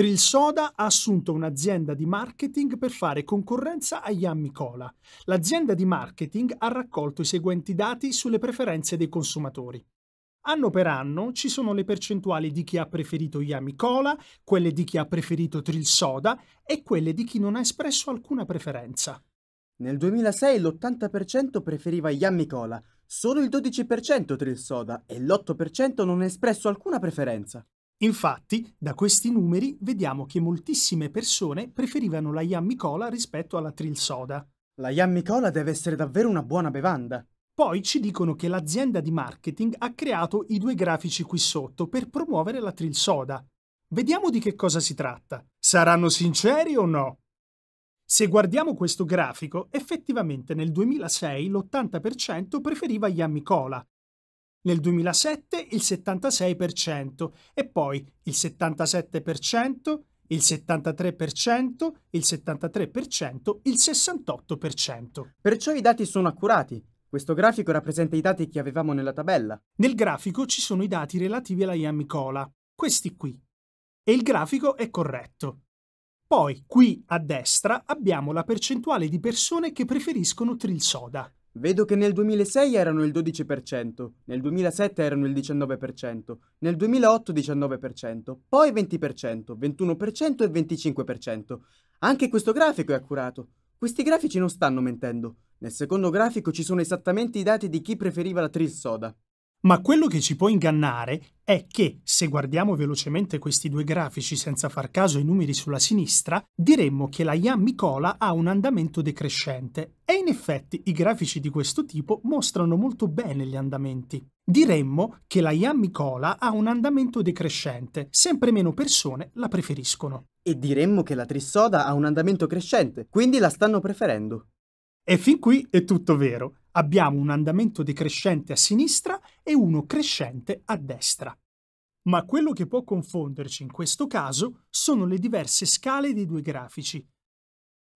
Trilsoda ha assunto un'azienda di marketing per fare concorrenza a Yammi Cola. L'azienda di marketing ha raccolto i seguenti dati sulle preferenze dei consumatori. Anno per anno ci sono le percentuali di chi ha preferito Yami Cola, quelle di chi ha preferito Trilsoda e quelle di chi non ha espresso alcuna preferenza. Nel 2006 l'80% preferiva Yami Cola, solo il 12% Trilsoda e l'8% non ha espresso alcuna preferenza. Infatti, da questi numeri vediamo che moltissime persone preferivano la Yammy Cola rispetto alla Trill Soda. La Yammy Cola deve essere davvero una buona bevanda. Poi ci dicono che l'azienda di marketing ha creato i due grafici qui sotto per promuovere la Trill Soda. Vediamo di che cosa si tratta. Saranno sinceri o no? Se guardiamo questo grafico, effettivamente nel 2006 l'80% preferiva Yammy Cola, nel 2007 il 76% e poi il 77%, il 73%, il 73%, il 68%. Perciò i dati sono accurati. Questo grafico rappresenta i dati che avevamo nella tabella. Nel grafico ci sono i dati relativi alla Yamicola, questi qui. E il grafico è corretto. Poi, qui a destra, abbiamo la percentuale di persone che preferiscono Trilsoda. Vedo che nel 2006 erano il 12%, nel 2007 erano il 19%, nel 2008 19%, poi 20%, 21% e 25%. Anche questo grafico è accurato. Questi grafici non stanno mentendo. Nel secondo grafico ci sono esattamente i dati di chi preferiva la Tris Soda. Ma quello che ci può ingannare è che, se guardiamo velocemente questi due grafici senza far caso ai numeri sulla sinistra, diremmo che la YAM Micola ha un andamento decrescente e in effetti i grafici di questo tipo mostrano molto bene gli andamenti. Diremmo che la YAM Micola ha un andamento decrescente, sempre meno persone la preferiscono. E diremmo che la Trissoda ha un andamento crescente, quindi la stanno preferendo. E fin qui è tutto vero. Abbiamo un andamento decrescente a sinistra e uno crescente a destra. Ma quello che può confonderci in questo caso sono le diverse scale dei due grafici.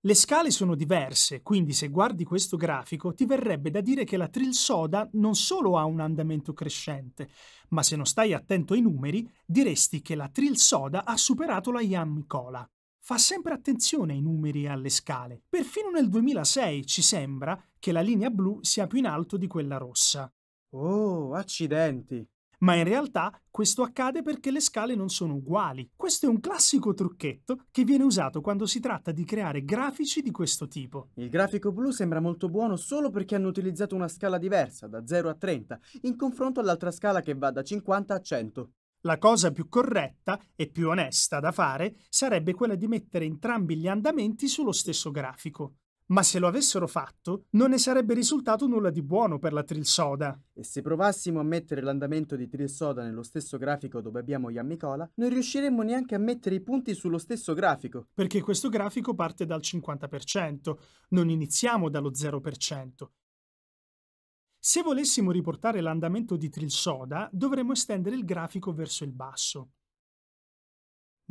Le scale sono diverse, quindi se guardi questo grafico ti verrebbe da dire che la trilsoda non solo ha un andamento crescente, ma se non stai attento ai numeri diresti che la trilsoda ha superato la Cola. Fa sempre attenzione ai numeri e alle scale. Perfino nel 2006 ci sembra che la linea blu sia più in alto di quella rossa. Oh, accidenti! Ma in realtà questo accade perché le scale non sono uguali. Questo è un classico trucchetto che viene usato quando si tratta di creare grafici di questo tipo. Il grafico blu sembra molto buono solo perché hanno utilizzato una scala diversa, da 0 a 30, in confronto all'altra scala che va da 50 a 100. La cosa più corretta e più onesta da fare sarebbe quella di mettere entrambi gli andamenti sullo stesso grafico ma se lo avessero fatto non ne sarebbe risultato nulla di buono per la Trilsoda. E se provassimo a mettere l'andamento di Trilsoda nello stesso grafico dove abbiamo Yammicola, non riusciremmo neanche a mettere i punti sullo stesso grafico. Perché questo grafico parte dal 50%, non iniziamo dallo 0%. Se volessimo riportare l'andamento di Trilsoda, dovremmo estendere il grafico verso il basso.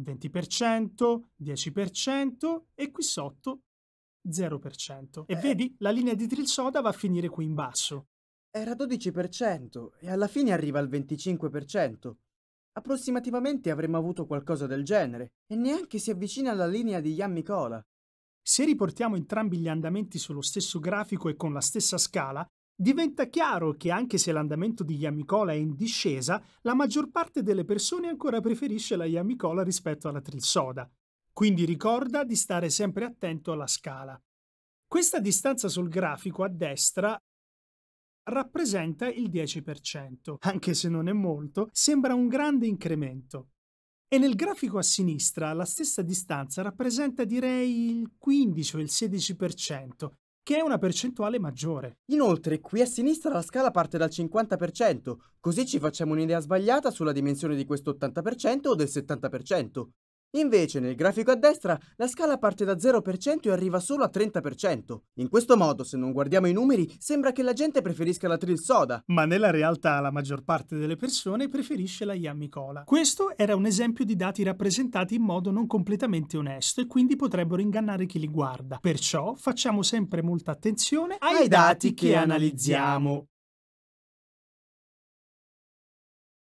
20%, 10% e qui sotto 0%. E eh. vedi, la linea di Drill Soda va a finire qui in basso. Era 12% e alla fine arriva al 25%. Approssimativamente avremmo avuto qualcosa del genere e neanche si avvicina alla linea di Cola. Se riportiamo entrambi gli andamenti sullo stesso grafico e con la stessa scala, diventa chiaro che anche se l'andamento di Cola è in discesa, la maggior parte delle persone ancora preferisce la Cola rispetto alla Trilsoda quindi ricorda di stare sempre attento alla scala. Questa distanza sul grafico a destra rappresenta il 10%, anche se non è molto, sembra un grande incremento. E nel grafico a sinistra la stessa distanza rappresenta direi il 15 o il 16%, che è una percentuale maggiore. Inoltre, qui a sinistra la scala parte dal 50%, così ci facciamo un'idea sbagliata sulla dimensione di questo 80% o del 70%. Invece nel grafico a destra la scala parte da 0% e arriva solo a 30%. In questo modo, se non guardiamo i numeri, sembra che la gente preferisca la Trill Soda. Ma nella realtà la maggior parte delle persone preferisce la Yummy Cola. Questo era un esempio di dati rappresentati in modo non completamente onesto e quindi potrebbero ingannare chi li guarda. Perciò facciamo sempre molta attenzione ai, ai dati, dati che analizziamo.